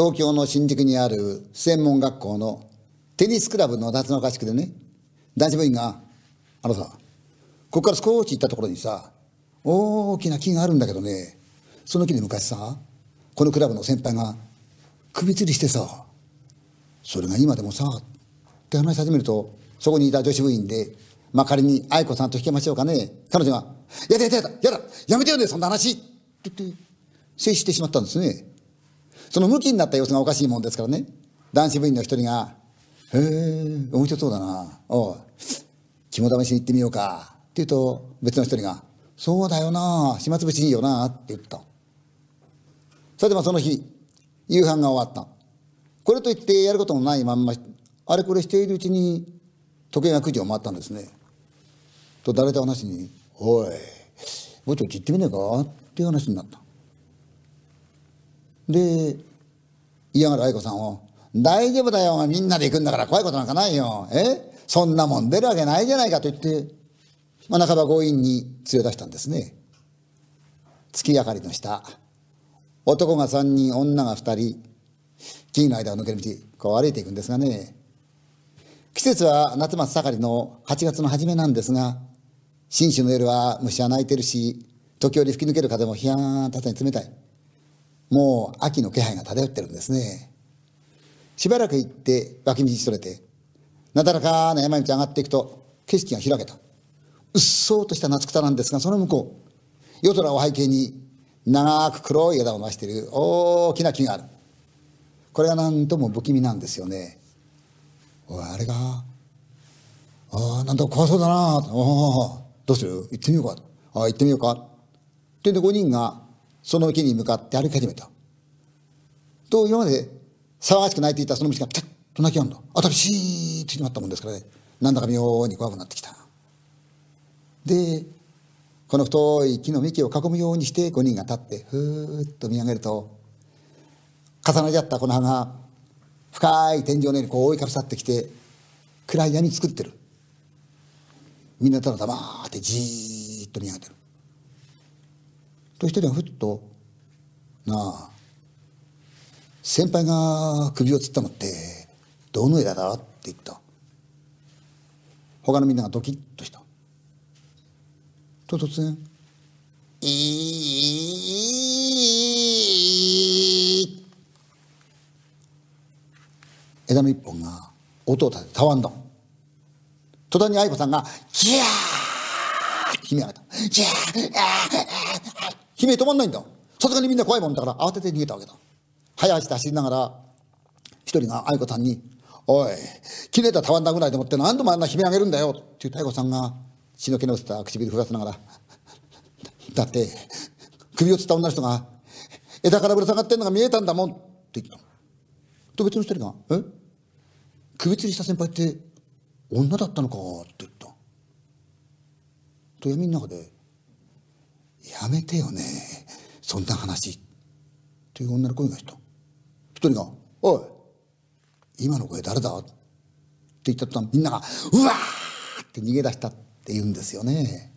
東京の新宿にある専門学校のテニスクラブの夏の合宿でね、男子部員が、あのさ、ここから少し行ったところにさ、大きな木があるんだけどね、その木で昔さ、このクラブの先輩が首吊りしてさ、それが今でもさ、って話し始めると、そこにいた女子部員で、まあ、仮に愛子さんと引きましょうかね。彼女が、やだやだやだ、やだ、やめてよね、そんな話って言って、制してしまったんですね。その向きになった様子がおかしいもんですからね。男子部員の一人が、へえ、面白そうだな。おう、肝試しに行ってみようか。って言うと、別の一人が、そうだよな。島つぶしいいよな。って言った。それでもその日、夕飯が終わった。これといってやることもないまんま、あれこれしているうちに、時計が9時を回ったんですね。と誰と話に、おい、もうちょっと行ってみねえかっていう話になった。で嫌がる愛子さんを「大丈夫だよみんなで行くんだから怖いことなんかないよえそんなもん出るわけないじゃないか」と言って、まあ、半ば強引に連れ出したんですね。月明かりの下男が3人女が2人木の間を抜ける道こう歩いていくんですがね季節は夏末盛りの8月の初めなんですが新種の夜は虫は鳴いてるし時折吹き抜ける風もひゃーんたに冷たいもう秋の気配が漂ってるんですね。しばらく行って脇道にそれて、なだらかな山道上がっていくと景色が開けた。うっそうとした夏草なんですが、その向こう、夜空を背景に長く黒い枝を増している大きな木がある。これが何とも不気味なんですよね。おい、あれが、ああ、なんだ怖そうだなああ、どうする行ってみようか。ああ、行ってみようか。ってんで5人がその木に向かって歩き始めた。と、今まで騒がしく泣いていたその虫がピタッと泣きやんだ。あたしーってしまったもんですからね。なんだか妙に怖くなってきた。で、この太い木の幹を囲むようにして5人が立ってふーっと見上げると重なり合ったこの葉が深い天井のようにこう覆いかぶさってきて暗い闇作ってるみんなただ黙ってじーっと見上げてると一人がふっと「なあ先輩が首をつったのってどの枝だ?」って言った他のみんながドキッとしたと突然「いい枝の一本が音を立てたわんだ途端に愛子さんが「ジャー!」って悲鳴あ上げた「ジャー!」悲鳴止まんないんだ。さすがにみんな怖いもんだから慌てて逃げたわけだ。早足で走りながら、一人が愛子さんに、おい、切れたたわんだぐらいと思って何度もあんな悲鳴あげるんだよ。って言った愛子さんが、血の気の落った唇ふらせながら、だって、首をつった女の人が、枝からぶら下がってんのが見えたんだもん。って言った。と別の一人が、え首吊りした先輩って女だったのかって言った。と闇の中で、やめてよねそんな話」という女の声がした一人が「おい今の声誰だ?」って言った途端みんなが「うわ!」って逃げ出したって言うんですよね。